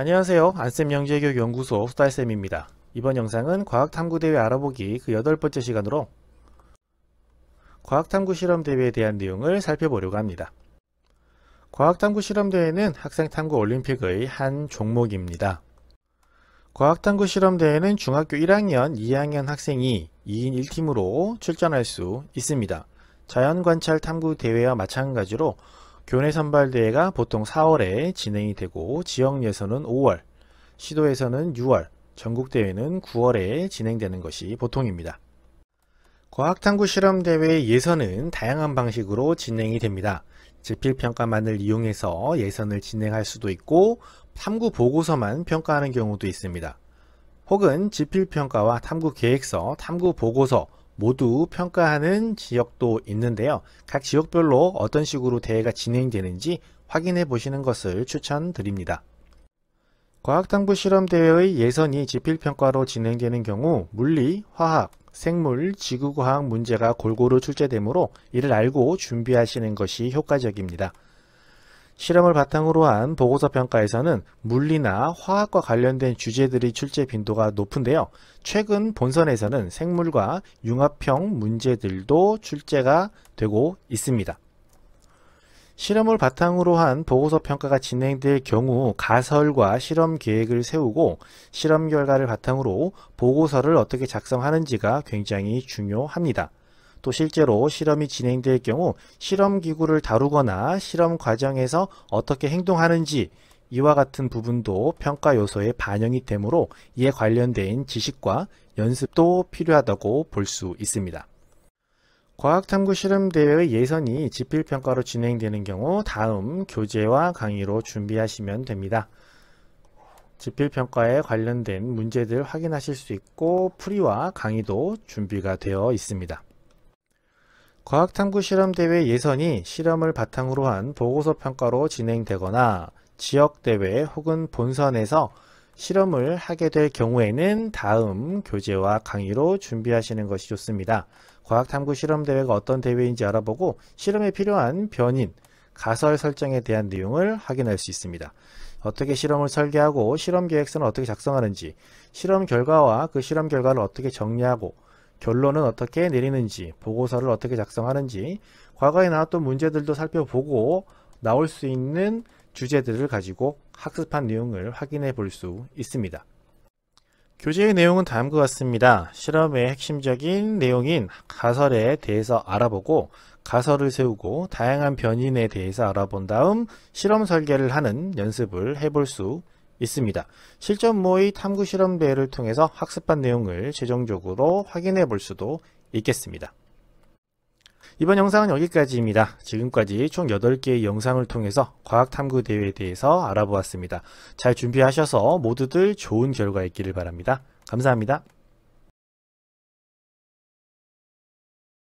안녕하세요. 안쌤 영재교육 연구소 수달쌤입니다. 이번 영상은 과학탐구대회 알아보기 그 여덟 번째 시간으로 과학탐구 실험대회에 대한 내용을 살펴보려고 합니다. 과학탐구 실험대회는 학생탐구 올림픽의 한 종목입니다. 과학탐구 실험대회는 중학교 1학년, 2학년 학생이 2인 1팀으로 출전할 수 있습니다. 자연관찰탐구대회와 마찬가지로 교내 선발대회가 보통 4월에 진행이 되고 지역 예선은 5월, 시도에서는 6월, 전국대회는 9월에 진행되는 것이 보통입니다. 과학탐구 실험대회 예선은 다양한 방식으로 진행이 됩니다. 지필평가만을 이용해서 예선을 진행할 수도 있고 탐구 보고서만 평가하는 경우도 있습니다. 혹은 지필평가와 탐구 계획서, 탐구 보고서, 모두 평가하는 지역도 있는데요. 각 지역별로 어떤 식으로 대회가 진행되는지 확인해 보시는 것을 추천드립니다. 과학당부 실험대회의 예선이 지필평가로 진행되는 경우 물리, 화학, 생물, 지구과학 문제가 골고루 출제되므로 이를 알고 준비하시는 것이 효과적입니다. 실험을 바탕으로 한 보고서 평가에서는 물리나 화학과 관련된 주제들의 출제 빈도가 높은데요. 최근 본선에서는 생물과 융합형 문제들도 출제가 되고 있습니다. 실험을 바탕으로 한 보고서 평가가 진행될 경우 가설과 실험 계획을 세우고 실험 결과를 바탕으로 보고서를 어떻게 작성하는지가 굉장히 중요합니다. 또 실제로 실험이 진행될 경우 실험기구를 다루거나 실험 과정에서 어떻게 행동하는지 이와 같은 부분도 평가 요소에 반영이 되므로 이에 관련된 지식과 연습도 필요하다고 볼 수 있습니다. 과학탐구 실험대회의 예선이 지필평가로 진행되는 경우 다음 교재와 강의로 준비하시면 됩니다. 지필평가에 관련된 문제들 확인하실 수 있고 풀이와 강의도 준비가 되어 있습니다. 과학탐구실험대회 예선이 실험을 바탕으로 한 보고서 평가로 진행되거나 지역대회 혹은 본선에서 실험을 하게 될 경우에는 다음 교재와 강의로 준비하시는 것이 좋습니다. 과학탐구실험대회가 어떤 대회인지 알아보고 실험에 필요한 변인, 가설 설정에 대한 내용을 확인할 수 있습니다. 어떻게 실험을 설계하고 실험 계획서는 어떻게 작성하는지, 실험 결과와 그 실험 결과를 어떻게 정리하고 결론은 어떻게 내리는지, 보고서를 어떻게 작성하는지, 과거에 나왔던 문제들도 살펴보고 나올 수 있는 주제들을 가지고 학습한 내용을 확인해 볼 수 있습니다. 교재의 내용은 다음과 같습니다. 실험의 핵심적인 내용인 가설에 대해서 알아보고 가설을 세우고 다양한 변인에 대해서 알아본 다음 실험 설계를 하는 연습을 해 볼 수 있습니다. 실전 모의 탐구 실험대회를 통해서 학습한 내용을 최종적으로 확인해 볼 수도 있겠습니다. 이번 영상은 여기까지입니다. 지금까지 총 8개의 영상을 통해서 과학탐구대회에 대해서 알아보았습니다. 잘 준비하셔서 모두들 좋은 결과 있기를 바랍니다. 감사합니다.